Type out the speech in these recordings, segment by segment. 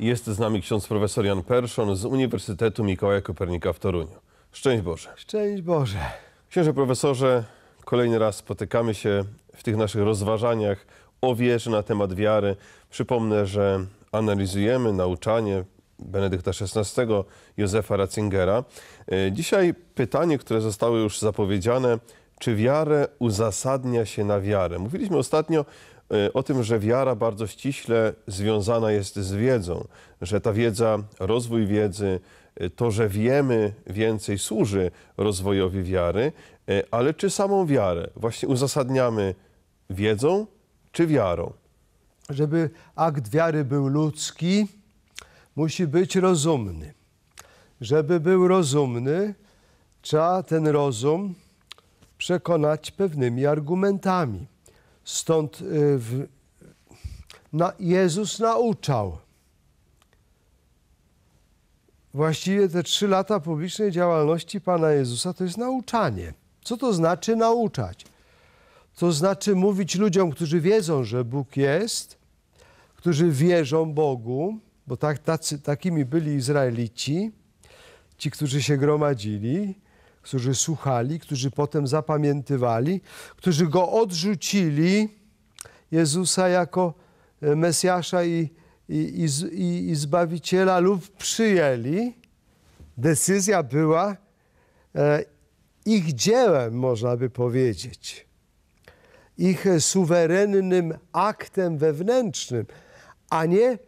Jest z nami ksiądz profesor Jan Perszon z Uniwersytetu Mikołaja Kopernika w Toruniu. Szczęść Boże. Szczęść Boże. Księże profesorze, kolejny raz spotykamy się w tych naszych rozważaniach o wierze na temat wiary. Przypomnę, że analizujemy nauczanie Benedykta XVI Józefa Ratzingera. E, dzisiaj pytanie, które zostało już zapowiedziane, czy wiarę uzasadnia się na wiarę? Mówiliśmy ostatnio Y, o tym, że wiara bardzo ściśle związana jest z wiedzą, że ta wiedza, rozwój wiedzy, y, to, że wiemy więcej, służy rozwojowi wiary, y, ale czy samą wiarę właśnie uzasadniamy wiedzą czy wiarą? Żeby akt wiary był ludzki, musi być rozumny. Żeby był rozumny, trzeba ten rozum przekonać pewnymi argumentami. Stąd y, w, na, Jezus nauczał. Właściwie te trzy lata publicznej działalności Pana Jezusa to jest nauczanie. Co to znaczy nauczać? To znaczy mówić ludziom, którzy wiedzą, że Bóg jest, którzy wierzą Bogu, bo tak, tacy, takimi byli Izraelici, ci, którzy się gromadzili, którzy słuchali, którzy potem zapamiętywali, którzy go odrzucili, Jezusa jako e, Mesjasza i, i, i, i Zbawiciela lub przyjęli. Decyzja była e, ich dziełem, można by powiedzieć, ich suwerennym aktem wewnętrznym, a nie e,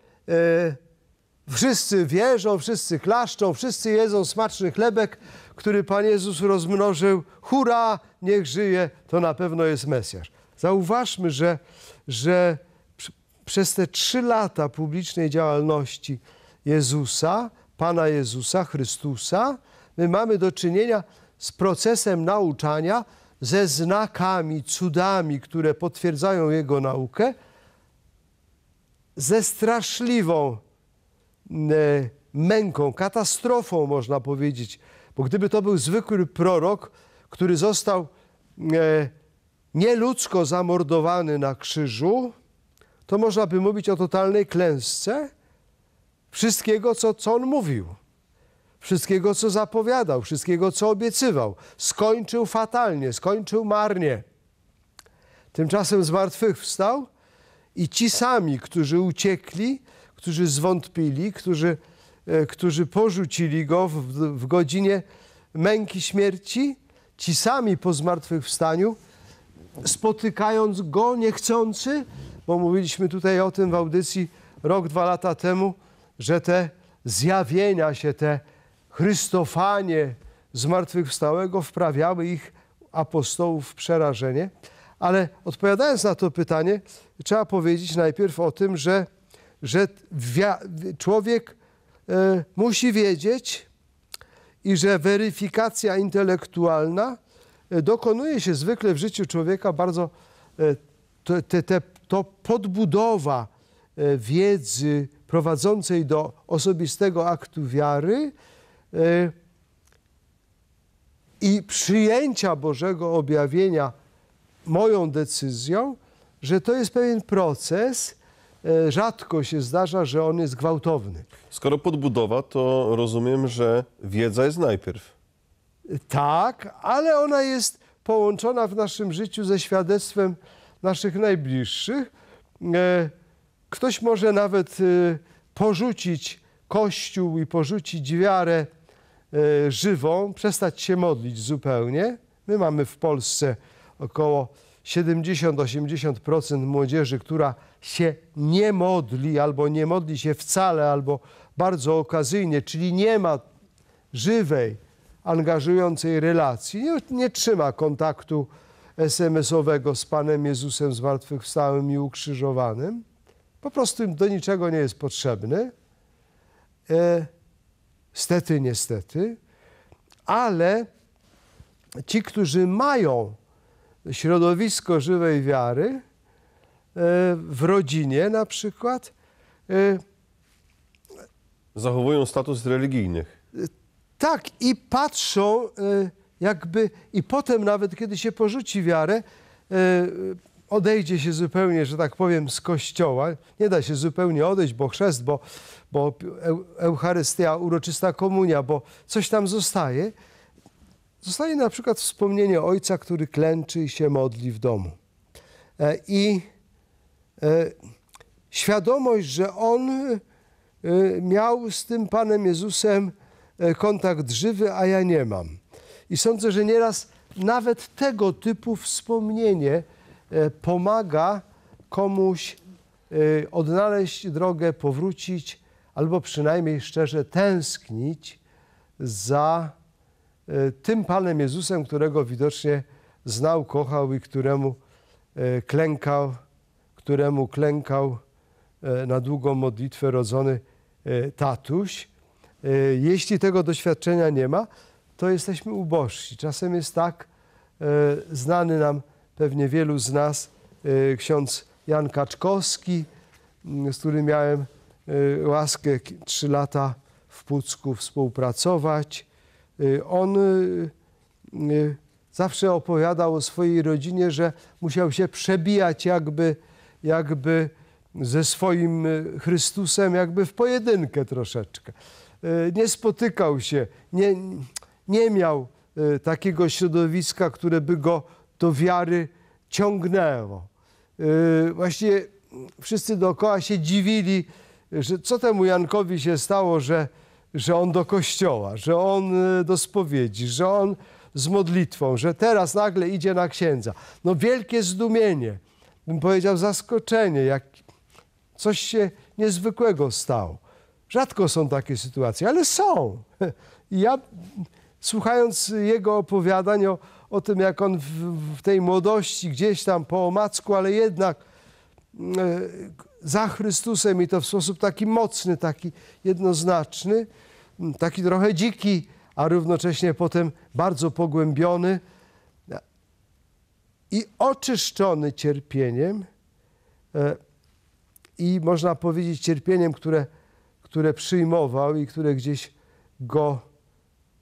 wszyscy wierzą, wszyscy klaszczą, wszyscy jedzą smaczny chlebek, który Pan Jezus rozmnożył, hura, niech żyje, to na pewno jest Mesjasz. Zauważmy, że, że przez te trzy lata publicznej działalności Jezusa, Pana Jezusa, Chrystusa, my mamy do czynienia z procesem nauczania, ze znakami, cudami, które potwierdzają Jego naukę, ze straszliwą e, męką, katastrofą, można powiedzieć, bo gdyby to był zwykły prorok, który został e, nieludzko zamordowany na krzyżu, to można by mówić o totalnej klęsce wszystkiego, co, co on mówił, wszystkiego, co zapowiadał, wszystkiego, co obiecywał. Skończył fatalnie, skończył marnie. Tymczasem zmartwychwstał i ci sami, którzy uciekli, którzy zwątpili, którzy E, którzy porzucili go w, w godzinie męki śmierci, ci sami po zmartwychwstaniu, spotykając go niechcący, bo mówiliśmy tutaj o tym w audycji rok, dwa lata temu, że te zjawienia się, te Chrystofanie zmartwychwstałego wprawiały ich apostołów w przerażenie. Ale odpowiadając na to pytanie, trzeba powiedzieć najpierw o tym, że, że człowiek E, musi wiedzieć, i że weryfikacja intelektualna e, dokonuje się zwykle w życiu człowieka bardzo e, te, te, to podbudowa wiedzy prowadzącej do osobistego aktu wiary i przyjęcia Bożego objawienia moją decyzją, że to jest pewien proces, E, rzadko się zdarza, że on jest gwałtowny. Skoro podbudowa, to rozumiem, że wiedza jest najpierw. E, tak, ale ona jest połączona w naszym życiu ze świadectwem naszych najbliższych. E, ktoś może nawet porzucić Kościół i porzucić wiarę żywą, przestać się modlić zupełnie. My mamy w Polsce około 70-80% młodzieży, która się nie modli albo nie modli się wcale, albo bardzo okazyjnie, czyli nie ma żywej, angażującej relacji, nie, nie trzyma kontaktu SMS-owego z Panem Jezusem zmartwychwstałym i ukrzyżowanym, po prostu do niczego nie jest potrzebny. E, stety, niestety, ale ci, którzy mają środowisko żywej wiary, e, w rodzinie na przykład. E, Zachowują status religijnych. Tak, i patrzą e, jakby, i potem nawet kiedy się porzuci wiarę, odejdzie się zupełnie, że tak powiem, z kościoła. Nie da się zupełnie odejść, bo chrzest, bo, bo Eucharystia, uroczysta komunia, bo coś tam zostaje Zostaje na przykład wspomnienie ojca, który klęczy i się modli w domu. E, I e, świadomość, że on e, miał z tym Panem Jezusem kontakt żywy, a ja nie mam. I sądzę, że nieraz nawet tego typu wspomnienie pomaga komuś odnaleźć drogę, powrócić albo przynajmniej szczerze tęsknić za E, tym Panem Jezusem, którego widocznie znał, kochał i któremu e, klękał, któremu klękał e, na długą modlitwę rodzony tatuś. Jeśli tego doświadczenia nie ma, to jesteśmy ubożsi. Czasem jest tak, znany nam pewnie wielu z nas ksiądz Jan Kaczkowski, z którym miałem łaskę trzy lata w Pucku współpracować. Y, on y, y, zawsze opowiadał o swojej rodzinie, że musiał się przebijać jakby, jakby ze swoim Chrystusem, jakby w pojedynkę troszeczkę. Nie spotykał się, nie, nie miał takiego środowiska, które by go do wiary ciągnęło. Właśnie wszyscy dookoła się dziwili, że co temu Jankowi się stało, że że on do kościoła, że on y, do spowiedzi, że on z modlitwą, że teraz nagle idzie na księdza. No wielkie zdumienie, bym powiedział zaskoczenie, jak coś się niezwykłego stało. Rzadko są takie sytuacje, ale są. I ja słuchając jego opowiadań o, o tym, jak on w, w tej młodości gdzieś tam po omacku, ale jednak y, za Chrystusem i to w sposób taki mocny, taki jednoznaczny, taki trochę dziki, a równocześnie potem bardzo pogłębiony i oczyszczony cierpieniem e, i można powiedzieć cierpieniem, które, które przyjmował i które gdzieś go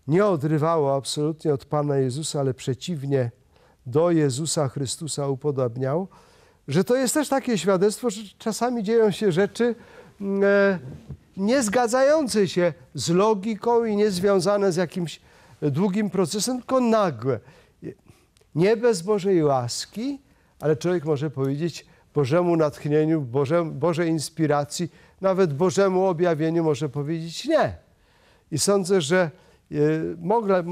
nie odrywało absolutnie od Pana Jezusa, ale przeciwnie do Jezusa Chrystusa upodabniał że to jest też takie świadectwo, że czasami dzieją się rzeczy mm, e, niezgadzające się z logiką i niezwiązane z jakimś długim procesem, tylko nagłe. Nie bez Bożej łaski, ale człowiek może powiedzieć Bożemu natchnieniu, Boże, Bożej inspiracji, nawet Bożemu objawieniu może powiedzieć nie. I sądzę, że e, mogle,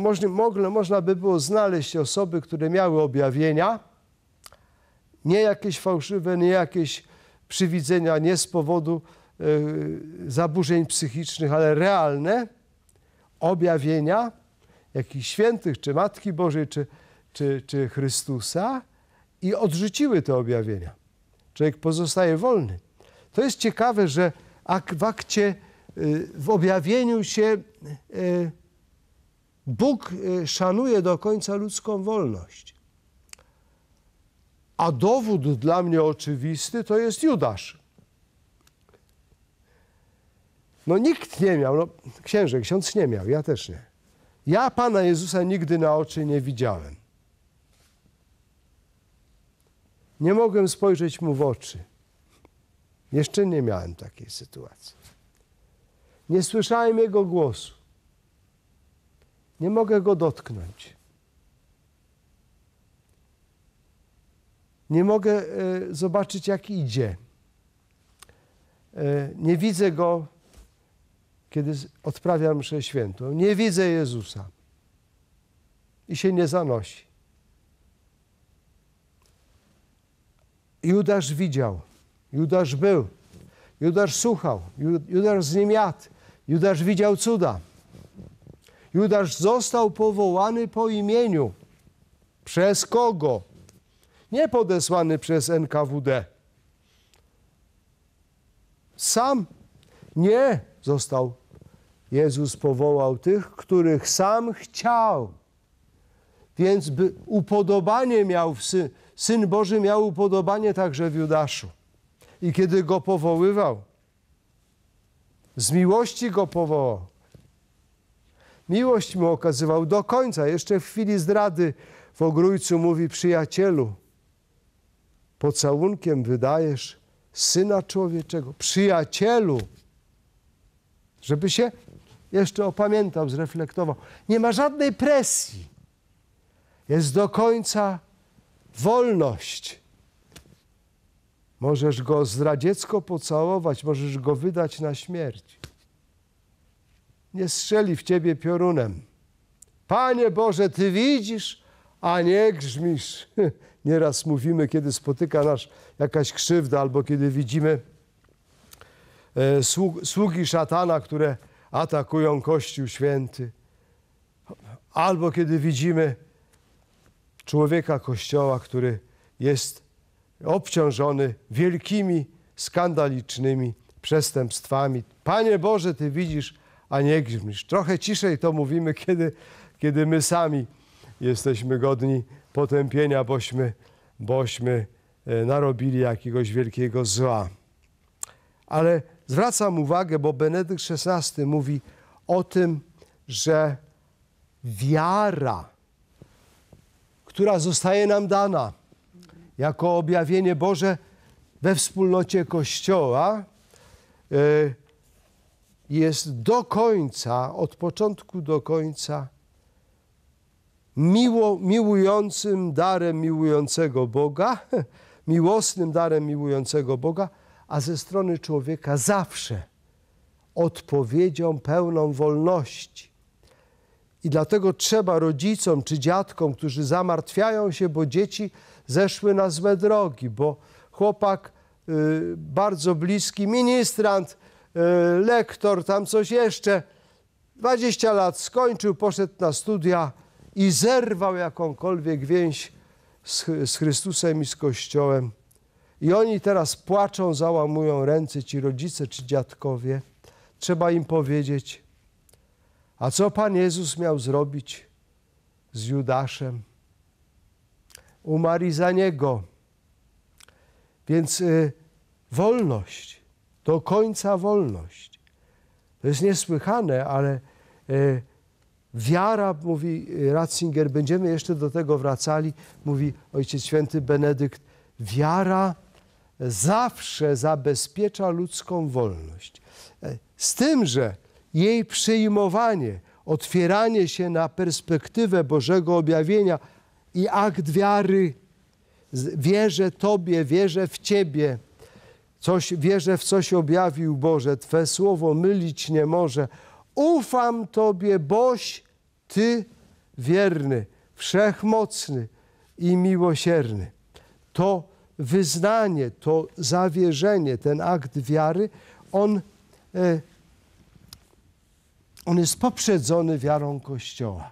można by było znaleźć osoby, które miały objawienia, nie jakieś fałszywe, nie jakieś przywidzenia, nie z powodu y, zaburzeń psychicznych, ale realne objawienia jakichś świętych, czy Matki Bożej, czy, czy, czy Chrystusa i odrzuciły te objawienia. Człowiek pozostaje wolny. To jest ciekawe, że ak w akcie, y, w objawieniu się y, Bóg szanuje do końca ludzką wolność. A dowód dla mnie oczywisty to jest Judasz. No nikt nie miał, no, księże, ksiądz nie miał, ja też nie. Ja Pana Jezusa nigdy na oczy nie widziałem. Nie mogłem spojrzeć mu w oczy. Jeszcze nie miałem takiej sytuacji. Nie słyszałem jego głosu. Nie mogę go dotknąć. Nie mogę e, zobaczyć, jak idzie. E, nie widzę go, kiedy odprawiam mszę świętą. Nie widzę Jezusa i się nie zanosi. Judasz widział, Judasz był, Judasz słuchał, Judasz z nim jadł, Judasz widział cuda. Judasz został powołany po imieniu. Przez kogo? nie podesłany przez NKWD. Sam nie został. Jezus powołał tych, których sam chciał. Więc by upodobanie miał, Syn, Syn Boży miał upodobanie także w Judaszu. I kiedy go powoływał, z miłości go powołał. Miłość mu okazywał do końca, jeszcze w chwili zdrady w ogrójcu mówi przyjacielu pocałunkiem wydajesz Syna Człowieczego, przyjacielu, żeby się jeszcze opamiętał, zreflektował. Nie ma żadnej presji. Jest do końca wolność. Możesz go zdradziecko pocałować, możesz go wydać na śmierć. Nie strzeli w ciebie piorunem. Panie Boże, Ty widzisz, a nie grzmisz. nieraz mówimy, kiedy spotyka nas jakaś krzywda albo kiedy widzimy e, sługi szatana, które atakują Kościół Święty, albo kiedy widzimy człowieka Kościoła, który jest obciążony wielkimi, skandalicznymi przestępstwami. Panie Boże, Ty widzisz, a nie grzmisz. Trochę ciszej to mówimy, kiedy, kiedy my sami jesteśmy godni potępienia, bośmy, bośmy e, narobili jakiegoś wielkiego zła. Ale zwracam uwagę, bo Benedykt XVI mówi o tym, że wiara, która zostaje nam dana jako objawienie Boże we wspólnocie Kościoła, e, jest do końca, od początku do końca miło, miłującym darem miłującego Boga, miłosnym darem miłującego Boga, a ze strony człowieka zawsze odpowiedzią pełną wolności. I dlatego trzeba rodzicom czy dziadkom, którzy zamartwiają się, bo dzieci zeszły na złe drogi, bo chłopak y, bardzo bliski, ministrant, y, lektor, tam coś jeszcze, 20 lat skończył, poszedł na studia i zerwał jakąkolwiek więź z, z Chrystusem i z Kościołem. I oni teraz płaczą, załamują ręce, ci rodzice czy dziadkowie. Trzeba im powiedzieć, a co Pan Jezus miał zrobić z Judaszem? Umarł za Niego. Więc y, wolność, do końca wolność. To jest niesłychane, ale y, Wiara, mówi Ratzinger, będziemy jeszcze do tego wracali, mówi Ojciec Święty Benedykt, wiara zawsze zabezpiecza ludzką wolność. E, z tym, że jej przyjmowanie, otwieranie się na perspektywę Bożego objawienia i akt wiary, wierzę Tobie, wierzę w Ciebie, coś, wierzę w coś objawił Boże, Twe słowo mylić nie może, ufam Tobie, boś ty wierny, wszechmocny i miłosierny. To wyznanie, to zawierzenie, ten akt wiary, on, e, on jest poprzedzony wiarą Kościoła.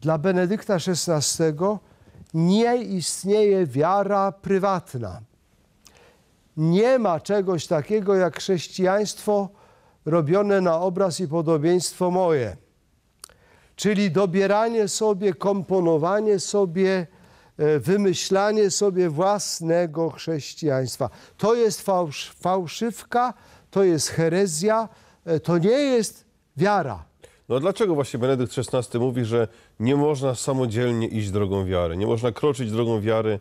Dla Benedykta XVI nie istnieje wiara prywatna. Nie ma czegoś takiego jak chrześcijaństwo robione na obraz i podobieństwo moje czyli dobieranie sobie, komponowanie sobie, e, wymyślanie sobie własnego chrześcijaństwa. To jest fałsz, fałszywka, to jest herezja, e, to nie jest wiara. No a dlaczego właśnie Benedykt XVI mówi, że nie można samodzielnie iść drogą wiary, nie można kroczyć drogą wiary,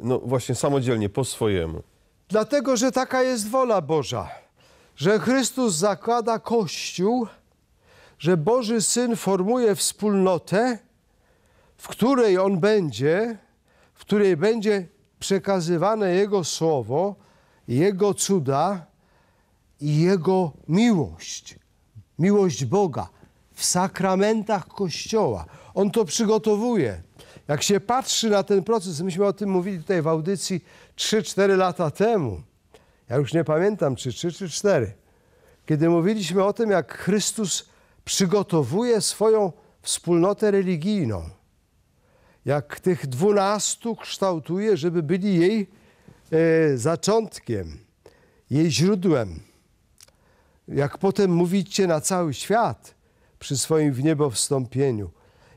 no właśnie samodzielnie, po swojemu? Dlatego, że taka jest wola Boża, że Chrystus zakłada Kościół, że Boży Syn formuje wspólnotę, w której On będzie, w której będzie przekazywane Jego Słowo, Jego cuda i Jego miłość, miłość Boga w sakramentach Kościoła. On to przygotowuje. Jak się patrzy na ten proces, myśmy o tym mówili tutaj w audycji 3-4 lata temu. Ja już nie pamiętam, czy 3 czy 4. Kiedy mówiliśmy o tym, jak Chrystus przygotowuje swoją wspólnotę religijną. Jak tych dwunastu kształtuje, żeby byli jej e, zaczątkiem, jej źródłem. Jak potem mówicie na cały świat przy swoim w niebo wstąpieniu.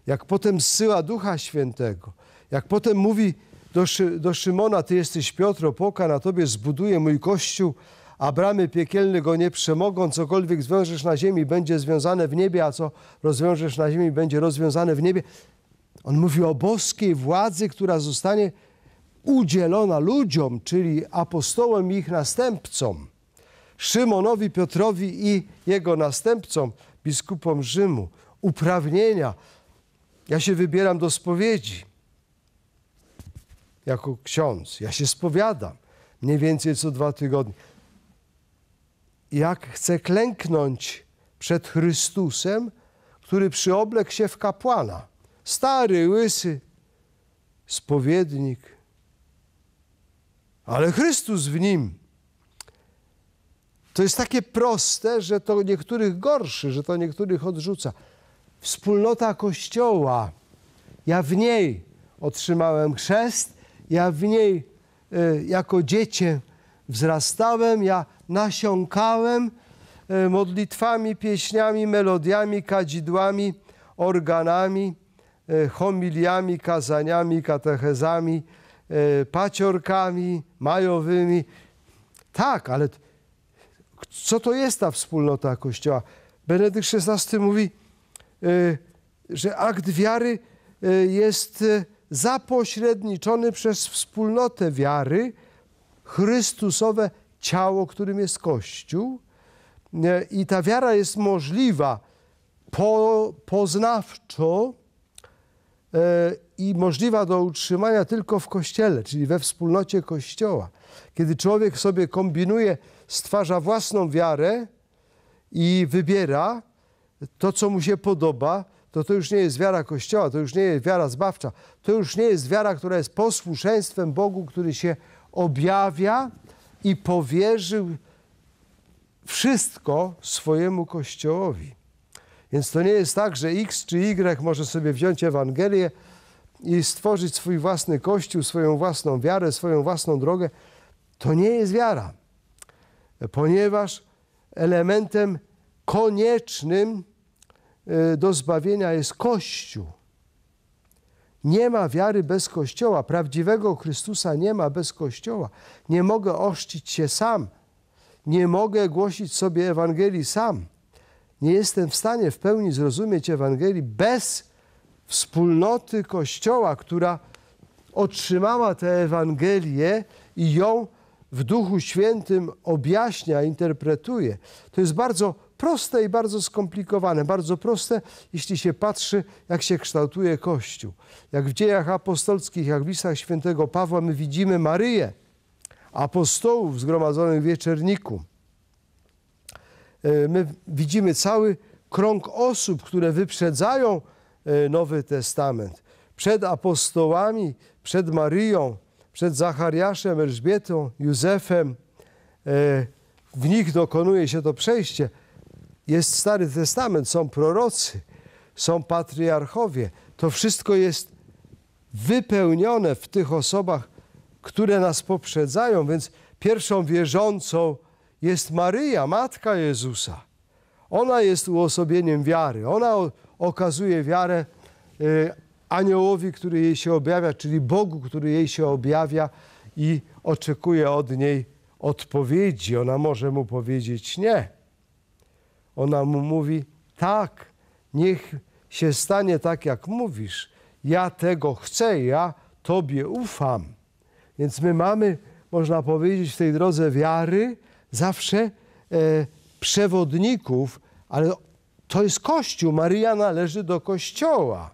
Jak potem zsyła Ducha Świętego. Jak potem mówi do, do Szymona, ty jesteś Piotr, poka na tobie zbuduję mój kościół a bramy piekielne go nie przemogą. Cokolwiek zwiążesz na ziemi, będzie związane w niebie, a co rozwiążesz na ziemi, będzie rozwiązane w niebie. On mówi o boskiej władzy, która zostanie udzielona ludziom, czyli apostołom i ich następcom, Szymonowi, Piotrowi i jego następcom, biskupom Rzymu, uprawnienia. Ja się wybieram do spowiedzi jako ksiądz, ja się spowiadam mniej więcej co dwa tygodnie jak chce klęknąć przed Chrystusem, który przyoblekł się w kapłana. Stary, łysy, spowiednik, ale Chrystus w nim. To jest takie proste, że to niektórych gorszy, że to niektórych odrzuca. Wspólnota Kościoła, ja w niej otrzymałem chrzest, ja w niej y, jako dziecię wzrastałem, ja nasiąkałem e, modlitwami, pieśniami, melodiami, kadzidłami, organami, e, homiliami, kazaniami, katechezami, e, paciorkami majowymi. Tak, ale co to jest ta wspólnota Kościoła? Benedykt XVI mówi, że akt wiary jest zapośredniczony przez wspólnotę wiary, Chrystusowe ciało, którym jest Kościół. I ta wiara jest możliwa po, poznawczo e, i możliwa do utrzymania tylko w Kościele, czyli we wspólnocie Kościoła. Kiedy człowiek sobie kombinuje, stwarza własną wiarę i wybiera to, co mu się podoba, to to już nie jest wiara Kościoła, to już nie jest wiara zbawcza, to już nie jest wiara, która jest posłuszeństwem Bogu, który się objawia i powierzył wszystko swojemu Kościołowi. Więc to nie jest tak, że X czy Y może sobie wziąć Ewangelię i stworzyć swój własny Kościół, swoją własną wiarę, swoją własną drogę. To nie jest wiara, ponieważ elementem koniecznym y, do zbawienia jest Kościół. Nie ma wiary bez Kościoła. Prawdziwego Chrystusa nie ma bez Kościoła. Nie mogę ochrzcić się sam. Nie mogę głosić sobie Ewangelii sam. Nie jestem w stanie w pełni zrozumieć Ewangelii bez wspólnoty Kościoła, która otrzymała tę Ewangelię i ją w Duchu Świętym objaśnia, interpretuje. To jest bardzo proste i bardzo skomplikowane. Bardzo proste, jeśli się patrzy, jak się kształtuje Kościół. Jak w dziejach apostolskich, jak w listach świętego Pawła my widzimy Maryję, apostołów zgromadzonych w Wieczerniku. E, my widzimy cały krąg osób, które wyprzedzają e, Nowy Testament. Przed apostołami, przed Maryją, przed Zachariaszem, Elżbietą, Józefem. E, w nich dokonuje się to przejście, jest Stary Testament, są prorocy, są patriarchowie. To wszystko jest wypełnione w tych osobach, które nas poprzedzają, więc pierwszą wierzącą jest Maryja, matka Jezusa. Ona jest uosobieniem wiary. Ona okazuje wiarę y, aniołowi, który jej się objawia, czyli Bogu, który jej się objawia i oczekuje od niej odpowiedzi. Ona może mu powiedzieć nie. Ona mu mówi: Tak, niech się stanie tak, jak mówisz. Ja tego chcę, ja Tobie ufam. Więc my mamy, można powiedzieć, w tej drodze wiary zawsze e, przewodników, ale to jest Kościół. Maria należy do Kościoła.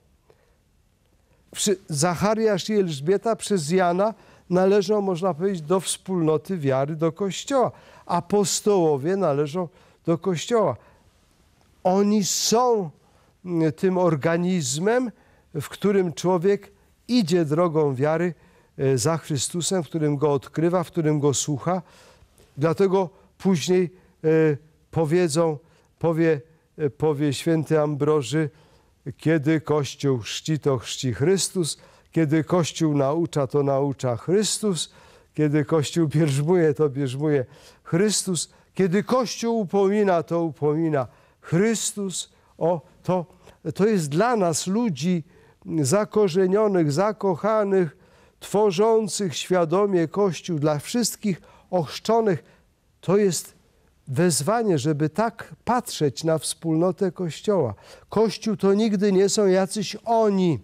Przy, Zachariasz i Elżbieta przez Jana należą, można powiedzieć, do wspólnoty wiary, do Kościoła. Apostołowie należą do Kościoła. Oni są mm, tym organizmem, w którym człowiek idzie drogą wiary e, za Chrystusem, w którym go odkrywa, w którym go słucha. Dlatego później e, powiedzą, powie, e, powie święty Ambroży, kiedy Kościół chrzci, to chrzci Chrystus, kiedy Kościół naucza, to naucza Chrystus, kiedy Kościół bierzmuje, to bierzmuje Chrystus. Kiedy Kościół upomina, to upomina Chrystus o to. To jest dla nas ludzi zakorzenionych, zakochanych, tworzących świadomie Kościół, dla wszystkich ochrzczonych. To jest wezwanie, żeby tak patrzeć na wspólnotę Kościoła. Kościół to nigdy nie są jacyś oni,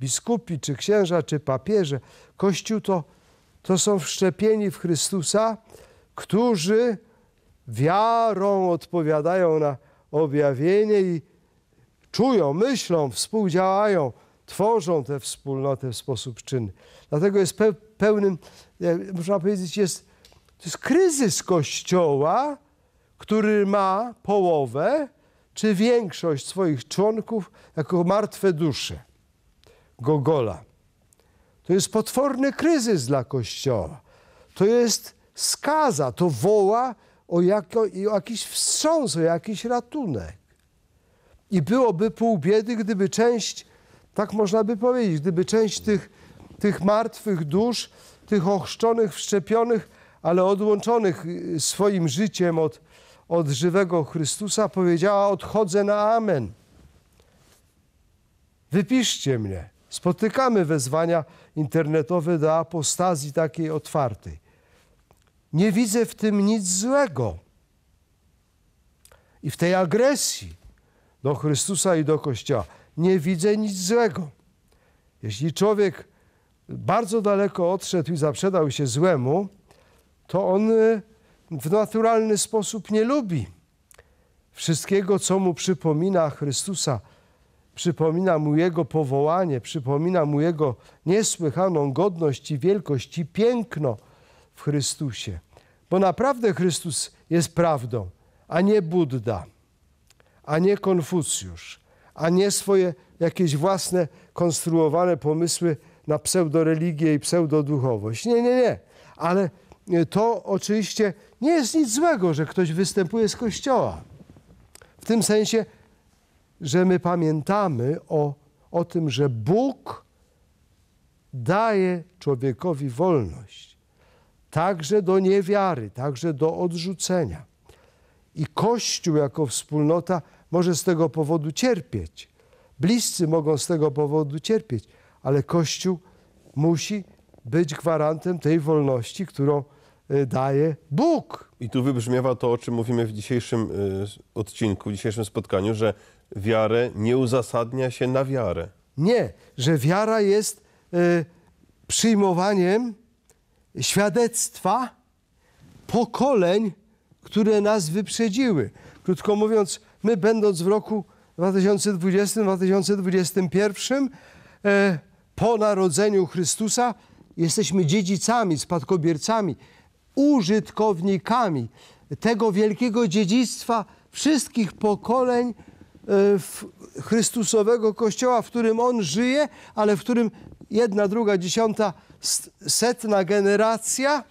biskupi, czy księża, czy papieże. Kościół to, to są wszczepieni w Chrystusa, którzy wiarą odpowiadają na objawienie i czują, myślą, współdziałają, tworzą tę wspólnotę w sposób czynny. Dlatego jest pełnym, e, można powiedzieć, jest, to jest kryzys Kościoła, który ma połowę czy większość swoich członków jako martwe dusze. Gogola. To jest potworny kryzys dla Kościoła. To jest skaza, to woła o, jako, o jakiś wstrząs, o jakiś ratunek. I byłoby pół biedy, gdyby część, tak można by powiedzieć, gdyby część tych, tych martwych dusz, tych ochrzczonych, wszczepionych, ale odłączonych y, swoim życiem od, od żywego Chrystusa powiedziała: Odchodzę na Amen. Wypiszcie mnie. Spotykamy wezwania internetowe do apostazji takiej otwartej. Nie widzę w tym nic złego. I w tej agresji do Chrystusa i do Kościoła nie widzę nic złego. Jeśli człowiek bardzo daleko odszedł i zaprzedał się złemu, to on e, w naturalny sposób nie lubi wszystkiego, co mu przypomina Chrystusa, przypomina mu jego powołanie, przypomina mu jego niesłychaną godność i wielkość i piękno w Chrystusie. Bo naprawdę Chrystus jest prawdą, a nie Budda, a nie Konfucjusz, a nie swoje jakieś własne konstruowane pomysły na pseudoreligię i pseudoduchowość. Nie, nie, nie. Ale e, to oczywiście nie jest nic złego, że ktoś występuje z Kościoła. W tym sensie, że my pamiętamy o, o tym, że Bóg daje człowiekowi wolność także do niewiary, także do odrzucenia. I Kościół jako wspólnota może z tego powodu cierpieć. Bliscy mogą z tego powodu cierpieć, ale Kościół musi być gwarantem tej wolności, którą y, daje Bóg. I tu wybrzmiewa to, o czym mówimy w dzisiejszym y, odcinku, w dzisiejszym spotkaniu, że wiarę nie uzasadnia się na wiarę. Nie, że wiara jest y, przyjmowaniem świadectwa pokoleń, które nas wyprzedziły. Krótko mówiąc, my będąc w roku 2020-2021 e, po narodzeniu Chrystusa jesteśmy dziedzicami, spadkobiercami, użytkownikami tego wielkiego dziedzictwa wszystkich pokoleń e, Chrystusowego Kościoła, w którym On żyje, ale w którym jedna, druga, dziesiąta, setna generacja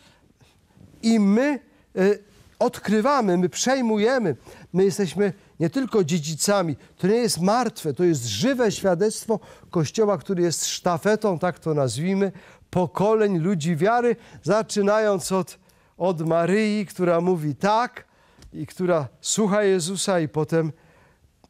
i my y, odkrywamy, my przejmujemy. My jesteśmy nie tylko dziedzicami, to nie jest martwe, to jest żywe świadectwo Kościoła, który jest sztafetą, tak to nazwijmy, pokoleń ludzi wiary, zaczynając od, od Maryi, która mówi tak i która słucha Jezusa i potem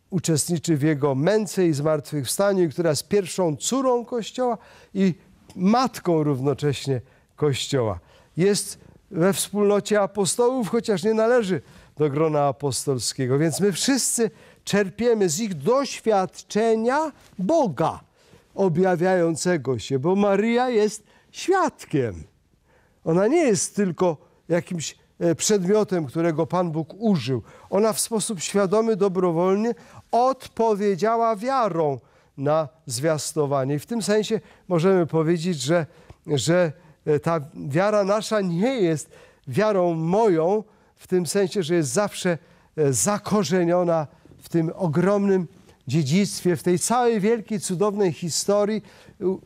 uczestniczy w jego męce i zmartwychwstaniu, która jest pierwszą córą Kościoła i matką równocześnie Kościoła. Jest we wspólnocie apostołów, chociaż nie należy do grona apostolskiego. Więc my wszyscy czerpiemy z ich doświadczenia Boga objawiającego się, bo Maria jest świadkiem. Ona nie jest tylko jakimś e, przedmiotem, którego Pan Bóg użył. Ona w sposób świadomy, dobrowolny odpowiedziała wiarą na zwiastowanie. I w tym sensie możemy powiedzieć, że, że e, ta wiara nasza nie jest wiarą moją, w tym sensie, że jest zawsze e, zakorzeniona w tym ogromnym dziedzictwie, w tej całej wielkiej, cudownej historii,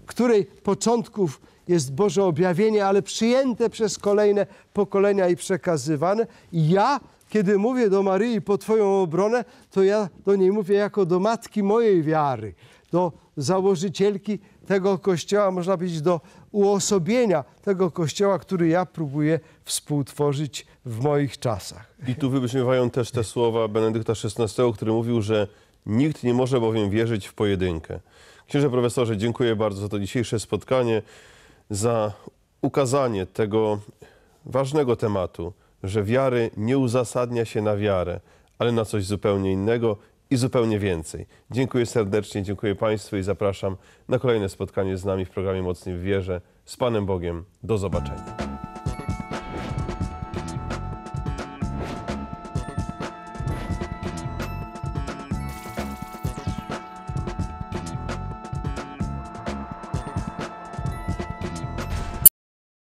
której początków jest Boże objawienie, ale przyjęte przez kolejne pokolenia i przekazywane. I ja kiedy mówię do Maryi po Twoją obronę, to ja do niej mówię jako do matki mojej wiary, do założycielki tego kościoła, można powiedzieć, do uosobienia tego kościoła, który ja próbuję współtworzyć w moich czasach. I tu wybrzmiewają też te słowa Benedykta XVI, który mówił, że nikt nie może bowiem wierzyć w pojedynkę. Księże profesorze, dziękuję bardzo za to dzisiejsze spotkanie, za ukazanie tego ważnego tematu że wiary nie uzasadnia się na wiarę, ale na coś zupełnie innego i zupełnie więcej. Dziękuję serdecznie, dziękuję Państwu i zapraszam na kolejne spotkanie z nami w programie Mocni w Wierze. Z Panem Bogiem. Do zobaczenia.